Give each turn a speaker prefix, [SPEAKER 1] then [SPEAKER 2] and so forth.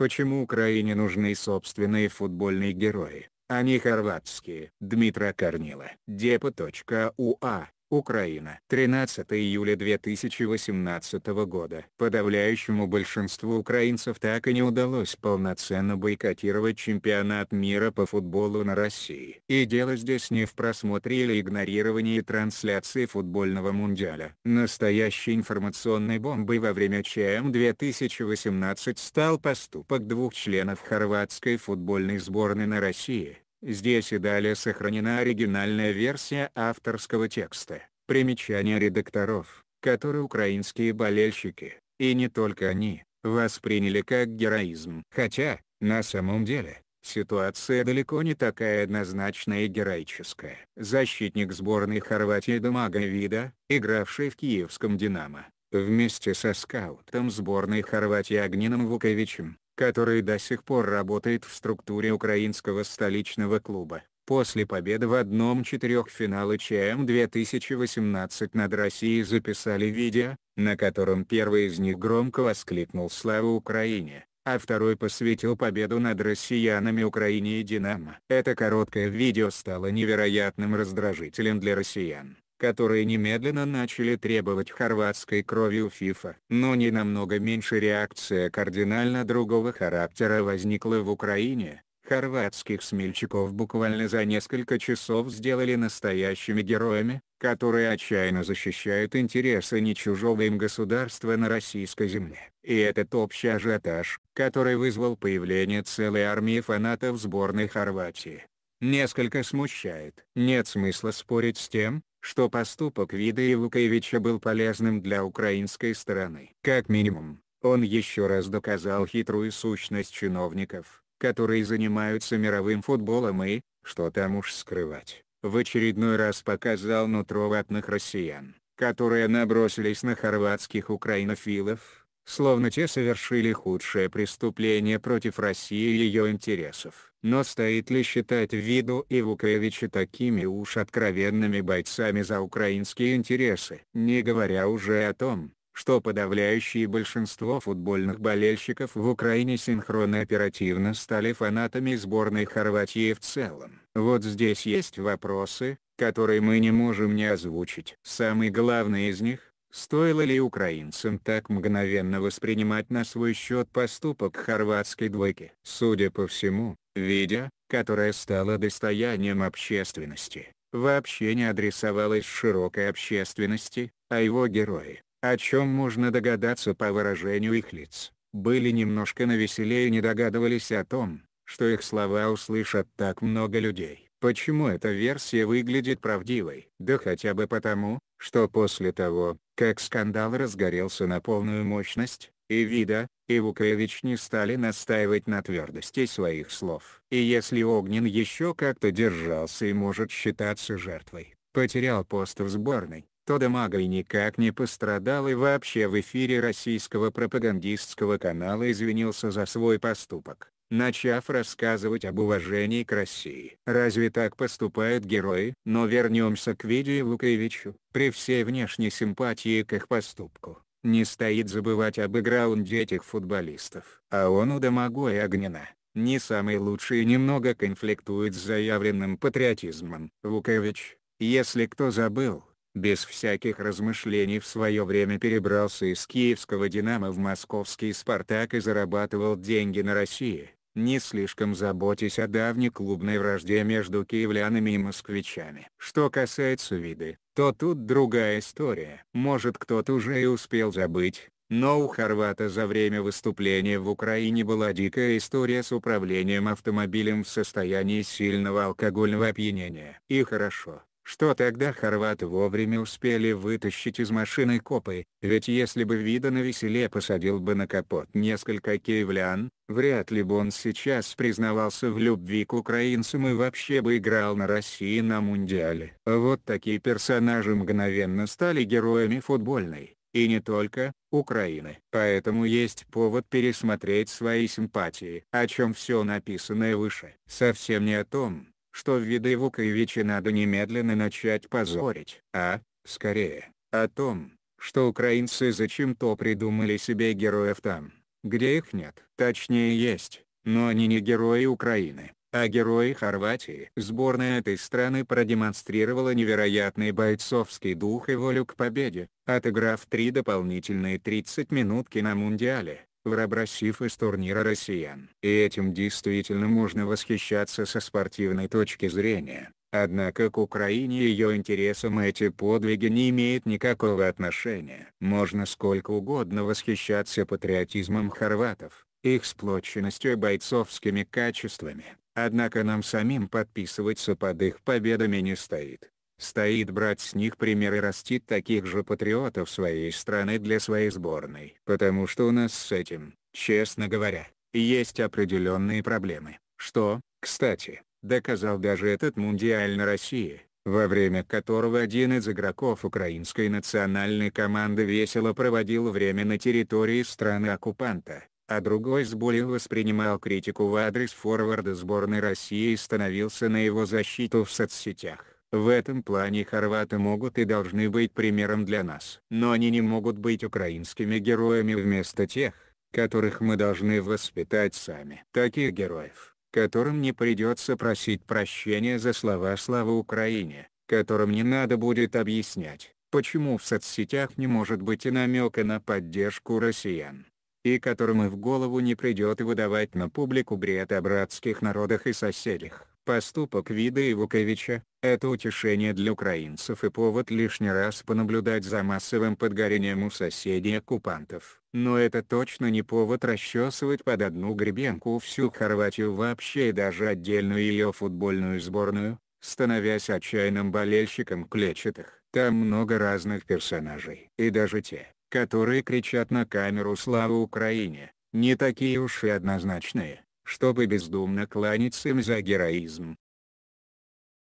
[SPEAKER 1] Почему Украине нужны собственные футбольные герои, а не хорватские? Дмитра Корнила. Депо.уа Украина. 13 июля 2018 года. Подавляющему большинству украинцев так и не удалось полноценно бойкотировать чемпионат мира по футболу на России. И дело здесь не в просмотре или игнорировании трансляции футбольного мундиаля. Настоящей информационной бомбой во время ЧМ 2018 стал поступок двух членов хорватской футбольной сборной на России, Здесь и далее сохранена оригинальная версия авторского текста. Примечания редакторов, которые украинские болельщики, и не только они, восприняли как героизм. Хотя, на самом деле, ситуация далеко не такая однозначная и героическая. Защитник сборной Хорватии Дамага Вида, игравший в киевском «Динамо», вместе со скаутом сборной Хорватии Агнином Вуковичем, который до сих пор работает в структуре украинского столичного клуба. После победы в одном четырех финала ЧМ 2018 над Россией записали видео, на котором первый из них громко воскликнул «Слава Украине!», а второй посвятил победу над россиянами Украине и «Динамо». Это короткое видео стало невероятным раздражителем для россиян которые немедленно начали требовать хорватской крови у ФИФА. Но не намного меньше реакция кардинально другого характера возникла в Украине. Хорватских смельчаков буквально за несколько часов сделали настоящими героями, которые отчаянно защищают интересы не чужого им государства на российской земле. И этот общий ажиотаж, который вызвал появление целой армии фанатов сборной Хорватии, несколько смущает. Нет смысла спорить с тем, что поступок Вида и Лукаевича был полезным для украинской стороны. Как минимум, он еще раз доказал хитрую сущность чиновников, которые занимаются мировым футболом и, что там уж скрывать, в очередной раз показал нутро ватных россиян, которые набросились на хорватских украинофилов, словно те совершили худшее преступление против России и ее интересов. Но стоит ли считать Виду и Вуковича такими уж откровенными бойцами за украинские интересы? Не говоря уже о том, что подавляющее большинство футбольных болельщиков в Украине синхронно оперативно стали фанатами сборной Хорватии в целом. Вот здесь есть вопросы, которые мы не можем не озвучить. Самый главный из них Стоило ли украинцам так мгновенно воспринимать на свой счет поступок хорватской двойки? Судя по всему, видео, которое стало достоянием общественности, вообще не адресовалось широкой общественности, а его герои, о чем можно догадаться по выражению их лиц, были немножко навеселее и не догадывались о том, что их слова услышат так много людей. Почему эта версия выглядит правдивой? Да хотя бы потому, что после того, как скандал разгорелся на полную мощность, и Вида, и Вукович не стали настаивать на твердости своих слов. И если Огнин еще как-то держался и может считаться жертвой, потерял пост в сборной, то Дамагой никак не пострадал и вообще в эфире российского пропагандистского канала извинился за свой поступок начав рассказывать об уважении к России. Разве так поступают герои? Но вернемся к Видию Луковичу. При всей внешней симпатии к их поступку, не стоит забывать о бэкграунде этих футболистов. А он у Домого и Огнена, не самый лучший и немного конфликтует с заявленным патриотизмом. Лукович, если кто забыл, без всяких размышлений в свое время перебрался из киевского «Динамо» в московский «Спартак» и зарабатывал деньги на России. Не слишком заботясь о давней клубной вражде между киевлянами и москвичами. Что касается виды, то тут другая история. Может кто-то уже и успел забыть, но у Хорвата за время выступления в Украине была дикая история с управлением автомобилем в состоянии сильного алкогольного опьянения. И хорошо, что тогда хорваты вовремя успели вытащить из машины копы, ведь если бы Вида на веселе посадил бы на капот несколько киевлян, вряд ли бы он сейчас признавался в любви к украинцам и вообще бы играл на России на Мундиале. Вот такие персонажи мгновенно стали героями футбольной, и не только, Украины. Поэтому есть повод пересмотреть свои симпатии, о чем все написанное выше. Совсем не о том, что Вдовука и Вичи надо немедленно начать позорить, а, скорее, о том, что украинцы зачем-то придумали себе героев там, где их нет. Точнее есть, но они не герои Украины, а герои Хорватии. Сборная этой страны продемонстрировала невероятный бойцовский дух и волю к победе, отыграв три дополнительные 30 минутки на Мундиале выбросив из турнира россиян. И этим действительно можно восхищаться со спортивной точки зрения. Однако к Украине и ее интересам эти подвиги не имеют никакого отношения. Можно сколько угодно восхищаться патриотизмом хорватов, их сплоченностью и бойцовскими качествами, однако нам самим подписываться под их победами не стоит. Стоит брать с них пример и растить таких же патриотов своей страны для своей сборной. Потому что у нас с этим, честно говоря, есть определенные проблемы. Что, кстати, доказал даже этот Мундиаль на России, во время которого один из игроков украинской национальной команды весело проводил время на территории страны-оккупанта, а другой с болью воспринимал критику в адрес форварда сборной России и становился на его защиту в соцсетях. В этом плане хорваты могут и должны быть примером для нас. Но они не могут быть украинскими героями вместо тех, которых мы должны воспитать сами. Таких героев, которым не придется просить прощения за слова «Слава Украине», которым не надо будет объяснять, почему в соцсетях не может быть и намека на поддержку россиян, и которым и в голову не придет выдавать на публику бред о братских народах и соседях. Поступок Вида Ивуковича – это утешение для украинцев и повод лишний раз понаблюдать за массовым подгорением у соседей оккупантов. Но это точно не повод расчесывать под одну гребенку всю Хорватию вообще и даже отдельную ее футбольную сборную, становясь отчаянным болельщиком клетчатых. Там много разных персонажей. И даже те, которые кричат на камеру «Слава Украине!» не такие уж и однозначные чтобы бездумно кланяться им за героизм.